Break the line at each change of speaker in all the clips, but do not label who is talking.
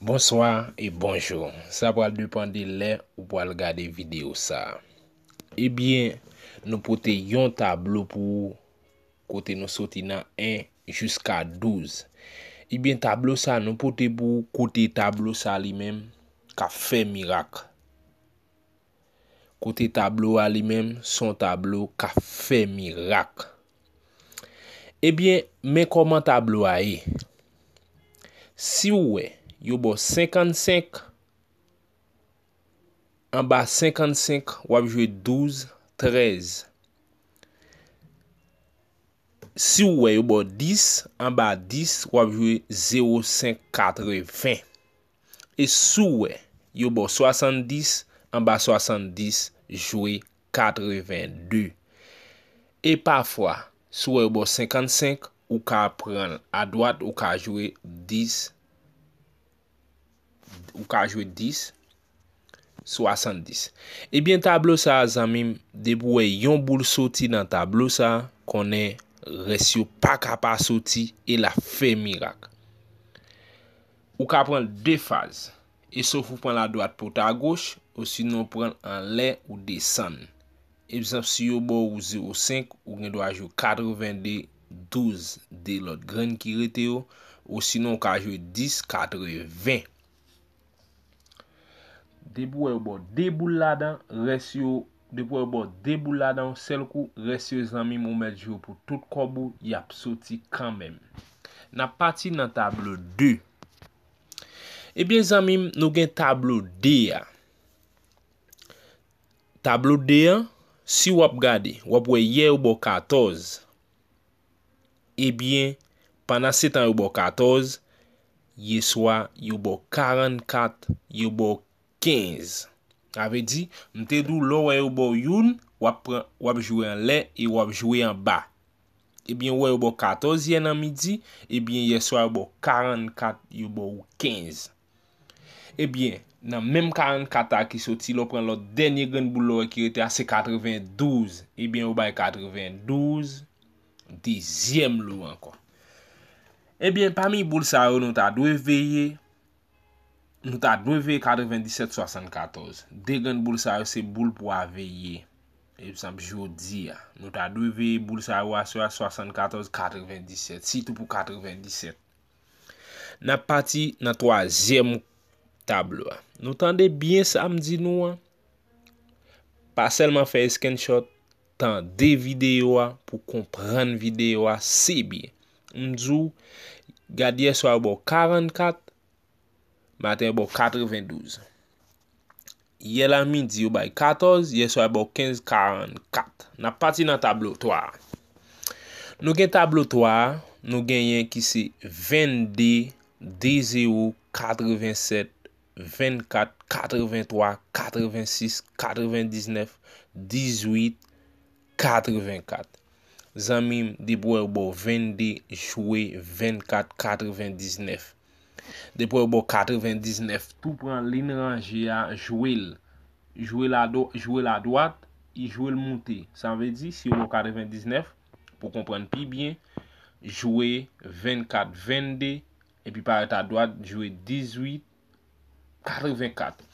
Bonsoir e bonjou. Sa wal depande le ou wal gade video sa. Ebyen, nou pote yon tablo pou kote nou soti nan 1 jiska 12. Ebyen, tablo sa nou pote pou kote tablo sa li mem ka fe mirak. Kote tablo a li mem son tablo ka fe mirak. Ebyen, men koman tablo a e? Si ou wey, Yobo 55, anba 55, wabjwe 12, 13. Si wwe yobo 10, anba 10, wabjwe 0, 5, 4, 20. E sou wwe yobo 70, anba 70, jwwe 4, 22. E pafwa, sou wwe yobo 55, wka pran a doat, wka jwwe 10, 12. Ou ka ajwe 10, so asan 10. Ebyen eh tablosa, zanmim, debouwe yon boul soti nan tablosa, konen resyo pa kapa soti, e la fe mirak. Ou ka pran de faze, e so pou pran la doat pota goch, ou sinon pran an len ou de san. Ebyen, si yo bo ou 05, ou gen do ajwe 92 de lot gren ki rete yo, ou sinon ou ka ajwe 10, 4, 20. Debuwe yobo debu ladan, resyo, debuwe yobo debu ladan, sel kou, resyo, zanmim, moumej yobo, tout kobo, yapsoti, kanmem. Na pati nan tablo 2. Ebyen, zanmim, nou gen tablo 2. Tablo 2, si wap gade, wap weye yobo 14. Ebyen, pana setan yobo 14, yiswa yobo 44, yobo 45. Avè di, mte dou lò wè yò bo youn, wap jwè an lè, e wap jwè an ba. Ebyen wè yò bo 14 yè nan midi, ebyen yè swè yò bo 44, yò bo 15. Ebyen, nan mèm 44 a ki soti, lò pren lò denye genn boul lò e kirete a se 92. Ebyen wè bay 92, dizyèm lò anko. Ebyen, pami boul sa roun anta, dwe veye... Nou ta dweveye 97-74. Degen boul sa yo se boul pou aveye. Epi sanp jodi ya. Nou ta dweveye boul sa yo aswa 74-97. Si tou pou 97. Na pati na 3e mou tablo ya. Nou tan de byen sa amdi nou ya. Pa selman feye skenshot. Tan de videyo ya pou kompren videyo ya sebi. M zou gadiye sa wabou 44. Maten e bo katre vendouz. Ye la mi di ou bay katoz. Ye sou e bo kenz karen kat. Na pati nan tablo toa. Nou gen tablo toa. Nou gen yen ki se vendi, deze ou, katre ven set, ven kat, katre ven toa, katre ven sis, katre ven diznef, dizwit, katre ven kat. Zan mim di bou e bo vendi, chwe, ven kat, katre ven diznef. Depo yo bo 99, tou pran lin rangi a jouel. Jouel a do, jouel a doat, i jouel monte. Sa anve di, si yo bo 99, pou kompren pi bien, jouel 24, 22, e pi pare ta doat, jouel 18, 84.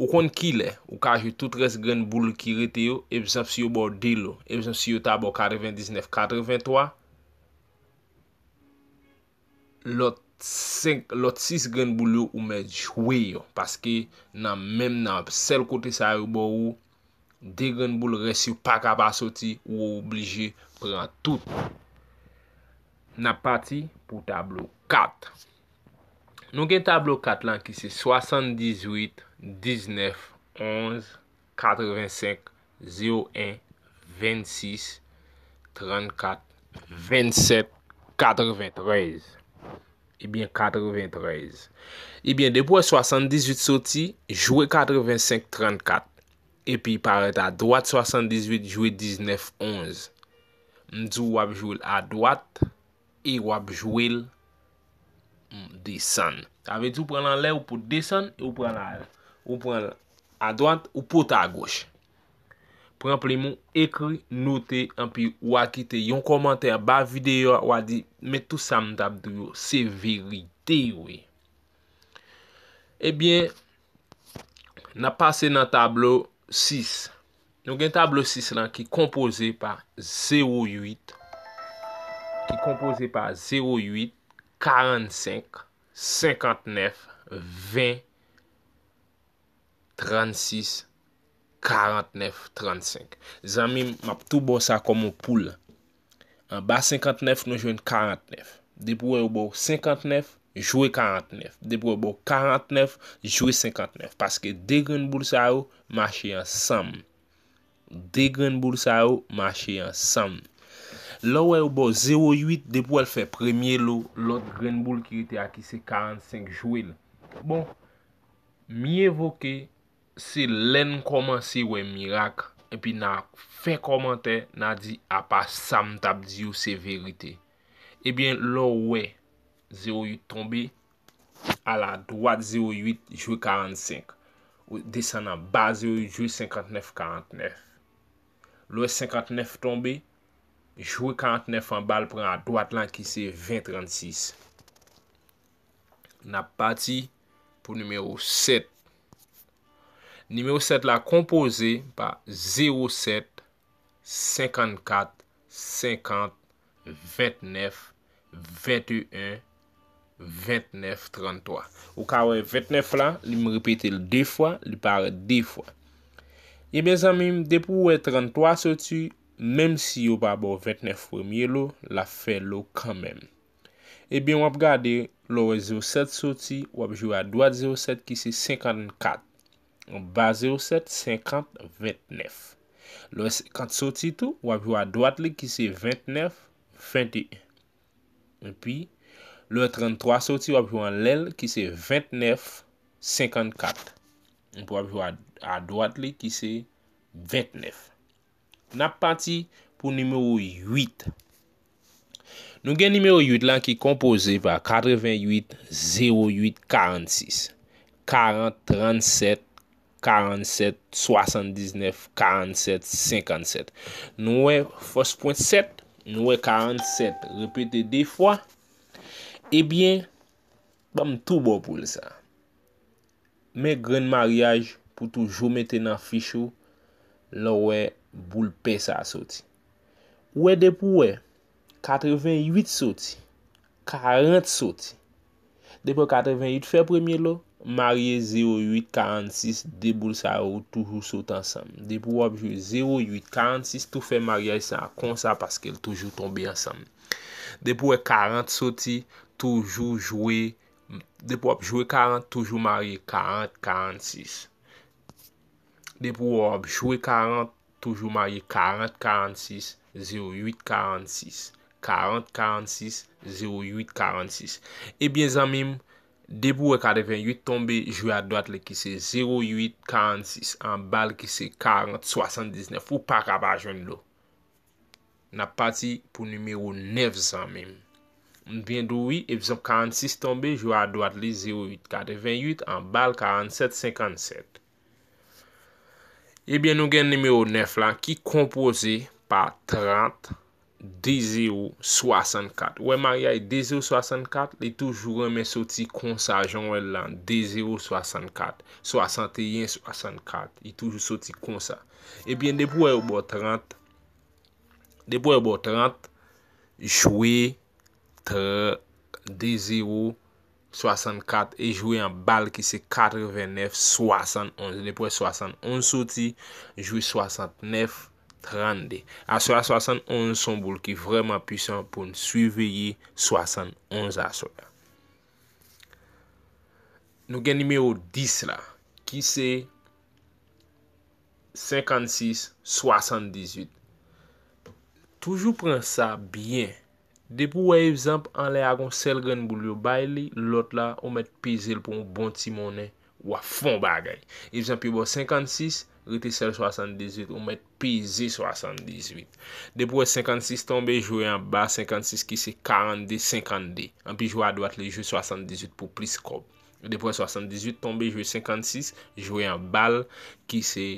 Ou kon ki le, ou ka je tout res gren boule ki rete yo, eb zan si yo bo delo, eb zan si yo ta bo 99, 83. Lot. lot 6 gren boule ou me jwe yo paske nan men nan sel kote sa yu bo ou de gren boule resi ou pa kapasoti ou ou oblije pran tout nan pati pou tablo 4 nou gen tablo 4 lan ki se 78, 19, 11, 85, 01, 26, 34, 27, 93 Ebyen, 93. Ebyen, depo 78 soti, jwe 85-34. Epyen, paret a doat 78, jwe 19-11. Mdou wap jwe a doat, e wap jwe disan. Avetou pren an lè, ou pou disan, ou pren a doat, ou pou ta a goch. Prenple moun, ekri, note, an pi wakite yon komantèr ba videyo wadi, mè tou sa mdap diyo, se verite wè. Ebyen, eh na pase nan tableau 6. Nou gen tableau 6 lan ki kompose pa 08. Ki kompose pa 08, 45, 59, 20, 36... 49-35. Zanmim, map tou bo sa komon poule. Ba 59, nou jwen 49. Depou e ou bo 59, jwen 49. Depou e ou bo 49, jwen 59. Paske de Grenboul sa ou, mache yon sam. De Grenboul sa ou, mache yon sam. Lou e ou bo 0-8, depou el fè premye lou, lot Grenboul ki rite a ki se 45 jwen. Bon, mi evoke... Se len koman se we mirak, epi nan fe komante nan di a pa sam tab di ou se verite. Ebyen lo we 08 tombe, a la doat 08 jou 45. Ou desan nan ba 08 jou 59 49. Lo 59 tombe, jou 49 an bal pren a doat lan ki se 20 36. Na pati pou numero 7. Nimeyo 7 la kompoze pa 07, 54, 50, 29, 21, 29, 33. Ou ka wey 29 la, li m repete li dey fwa, li pare dey fwa. E eh ben zanmim, depou wey 33 soti, menm si yo pa bo 29 fwemye lo, la fe lo kanmen. Eh e ben wap gade, lo wey 07 soti, wap jwa 2 07 ki se 54. Ou ba 07, 50, 29. Le 50 soti tou, wapjou a doat li ki se 29, 21. Ou pi, le 33 soti wapjou an lèl ki se 29, 54. Ou wapjou a doat li ki se 29. Na panti pou nime ou 8. Nou gen nime ou 8 lan ki kompoze ba 88, 08, 46. 40, 37. 47, 79, 47, 57. Nou e fos point 7. Nou e 47. Repete de fwa. Ebyen, bam tou bo pou le sa. Me gren mariage pou toujou mette nan fichou, la ou e boulpe sa soti. Ou e depou ou e, 88 soti, 40 soti, depou 88 fe premye lo, Marye 0846, deboul sa ou, toujou sote ansam. Depou wapjwe 0846, tou fe marye san konsa paske el toujou tombe ansam. Depou e 40 soti, toujou jwe. Depou wapjwe 40, toujou marye 4046. Depou wapjwe 40, toujou marye 4046, 0846. 4046, 0846. E bien zanmim? Debou e kade 28 tombe, jou a doat li ki se 0846, an bal ki se 4079, ou pa kaba ajon lo. Na pati pou numero 9 zan mèm. Mwen bin do 8, e bizon 46 tombe, jou a doat li 0848, an bal 4757. E bin nou gen numero 9 lan ki kompoze pa 30 zan. 2-0-64 Ouè Maria, 2-0-64 e Li toujou remè soti kon sa 2-0-64 61-64 Li toujou soti kon sa Ebyen, depo wè oubo 30 Depo wè oubo 30 Jouè 3-2-0-64 E jouè an bal ki se 89-61 Depo wè 61 soti Jouè 69-61 32. Aso a 71 son boul ki vreman pwisyon pou n suiveyi 71 aso la. Nou gen nime ou 10 la. Ki se 56, 78. Toujou pren sa byen. Depou wè yvzamp an le agon sel gen boul yo bay li, lot la ou met pizel pou mbon ti mounen wafon bagay. Yvzamp yvbo 56, 78. Rite sel 78 ou met pize 78. Depo 56 tombe, jouye an bal 56 ki se 42-52. An pi jouye a doat li, jouye 78 pou plis kob. Depo 78 tombe, jouye 56, jouye an bal ki se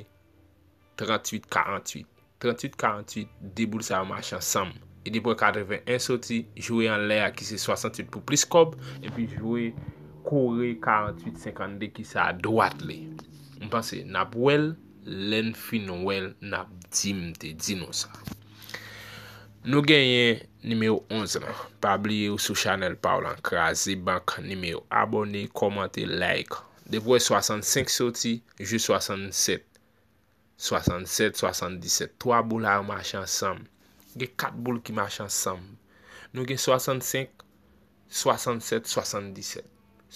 38-48. 38-48, debout sa march ansam. E depo 81 soti, jouye an lai a ki se 68 pou plis kob. E pi jouye kore 48-52 ki se a doat li. Un panse, nap wel. Len fi nouel nap di mte dino sa. Nou genye nime ou 11 nan. Pabliye ou sou chanel pa ou lan krasi. Bankan nime ou abone, komante, like. De vwe 65 soti, ju 67. 67, 77. 3 boul la ou machan sam. Genye 4 boul ki machan sam. Nou genye 65, 67, 77.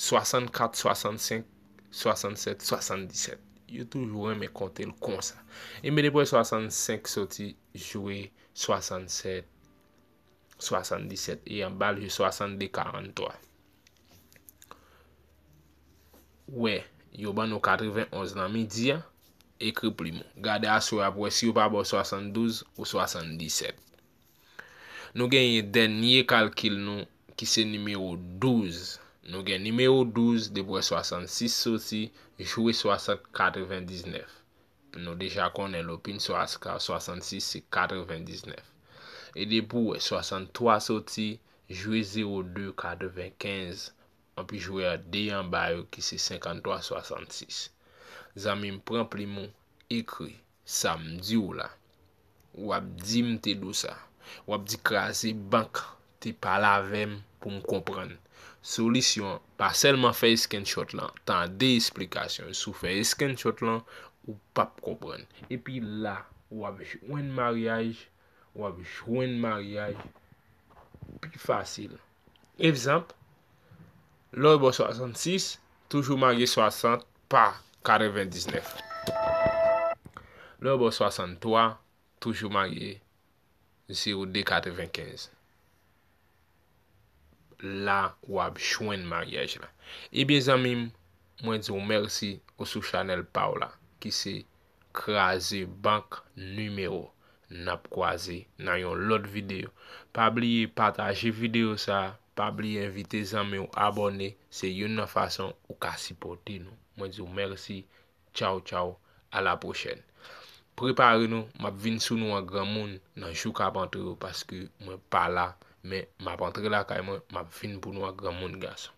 64, 65, 67, 77. Yo tou jwè mè kontè l kon sa. E mè depwè 65 soti, jwè 67, 77. E yon bal jwè 62, 43. Wè, yon ban nou 91 nan midi ya, ekri pli moun. Gade aswè apwè si yon pa bo 72 ou 77. Nou genye denye kalkil nou ki se nime ou 12. Nou gen nime ou 12, debou e 66 soti, jou e 60, 99. Nou deja konen lopin sou aska, 66 se 99. E debou ou e 63 soti, jou e 02, 95. Anpi jou e a deyan bayou ki se 53, 66. Zanmi mpren pli moun, ekri, sa mdi ou la. Wap di mte dou sa. Wap di krasi bank te palavem pou m komprenn. Solisyon, pa selman fè esken chot lan, tan de esplikasyon sou fè esken chot lan ou pap kompren. E pi la, wabèj ouen maryaj, wabèj ouen maryaj, pi fasyl. E vizamp, lorbo 66, toujou marye 60, pa 49. Lorbo 63, toujou marye 0,295. la wap chwen maryaj la. Ebyen zamim, mwen zon mersi osu chanel pa w la ki se kraze bank numero nap kwaze nan yon lot videyo. Pa bliye pataje videyo sa, pa bliye invite zamen ou abone, se yon nan fason ou ka sipote nou. Mwen zon mersi, chow chow, a la pochen. Prepari nou, mwen vin sou nou an gran moun nan chou kapantro paske mwen pala Me map antre la ka e mwen, map fin pou nou a gram moun gaso.